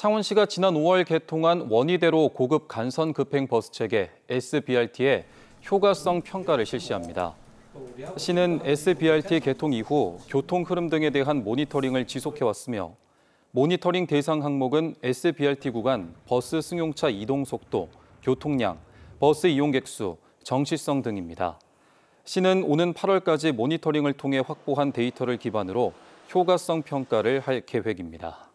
창원시가 지난 5월 개통한 원희대로 고급 간선 급행 버스 체계 SBRT의 효과성 평가를 실시합니다. 시는 SBRT 개통 이후 교통 흐름 등에 대한 모니터링을 지속해왔으며 모니터링 대상 항목은 SBRT 구간 버스 승용차 이동 속도, 교통량, 버스 이용객 수, 정시성 등입니다. 시는 오는 8월까지 모니터링을 통해 확보한 데이터를 기반으로 효과성 평가를 할 계획입니다.